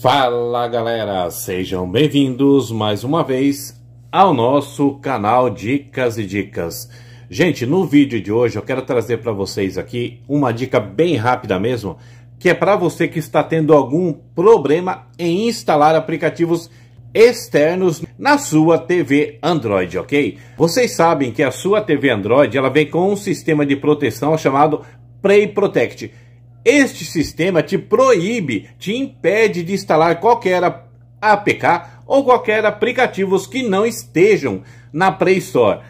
Fala galera, sejam bem-vindos mais uma vez ao nosso canal Dicas e Dicas. Gente, no vídeo de hoje eu quero trazer para vocês aqui uma dica bem rápida mesmo, que é para você que está tendo algum problema em instalar aplicativos externos na sua TV Android, ok? Vocês sabem que a sua TV Android ela vem com um sistema de proteção chamado Play Protect este sistema te proíbe, te impede de instalar qualquer APK ou qualquer aplicativos que não estejam na Play Store.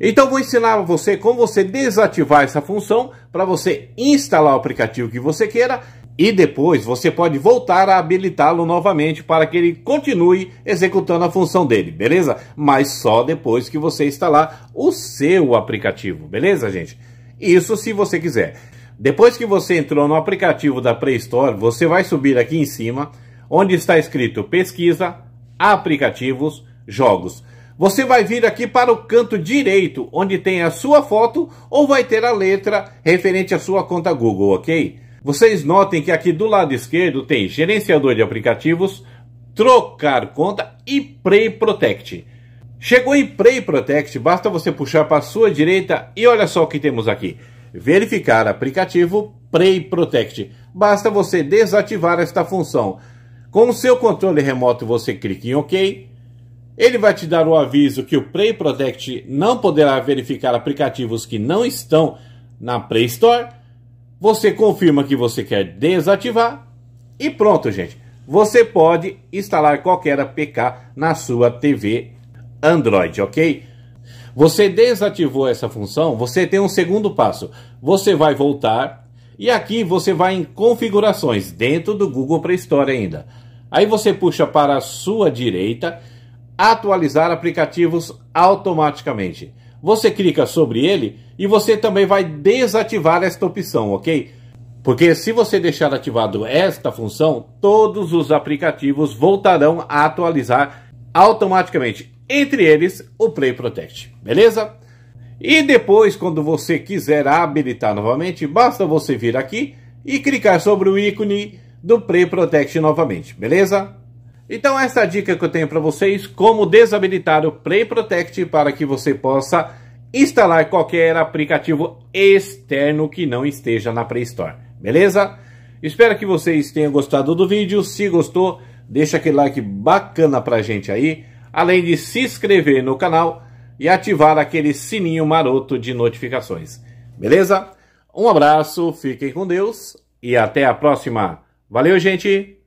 Então vou ensinar a você como você desativar essa função para você instalar o aplicativo que você queira e depois você pode voltar a habilitá-lo novamente para que ele continue executando a função dele, beleza? Mas só depois que você instalar o seu aplicativo, beleza, gente? Isso se você quiser. Depois que você entrou no aplicativo da Play Store, você vai subir aqui em cima, onde está escrito pesquisa, aplicativos, jogos. Você vai vir aqui para o canto direito, onde tem a sua foto ou vai ter a letra referente à sua conta Google, ok? Vocês notem que aqui do lado esquerdo tem gerenciador de aplicativos, trocar conta e Play Protect. Chegou em Play Protect, basta você puxar para a sua direita e olha só o que temos aqui verificar aplicativo Prey Protect. Basta você desativar esta função. Com o seu controle remoto, você clica em OK. Ele vai te dar o aviso que o Play Protect não poderá verificar aplicativos que não estão na Play Store. Você confirma que você quer desativar e pronto, gente. Você pode instalar qualquer APK na sua TV Android, ok? Você desativou essa função, você tem um segundo passo. Você vai voltar e aqui você vai em configurações dentro do Google Play Store ainda. Aí você puxa para a sua direita, atualizar aplicativos automaticamente. Você clica sobre ele e você também vai desativar esta opção, ok? Porque se você deixar ativado esta função, todos os aplicativos voltarão a atualizar automaticamente entre eles o Play Protect, beleza? E depois, quando você quiser habilitar novamente, basta você vir aqui e clicar sobre o ícone do Play Protect novamente, beleza? Então essa é a dica que eu tenho para vocês, como desabilitar o Play Protect para que você possa instalar qualquer aplicativo externo que não esteja na Play Store, beleza? Espero que vocês tenham gostado do vídeo, se gostou, deixa aquele like bacana pra gente aí, além de se inscrever no canal e ativar aquele sininho maroto de notificações. Beleza? Um abraço, fiquem com Deus e até a próxima. Valeu, gente!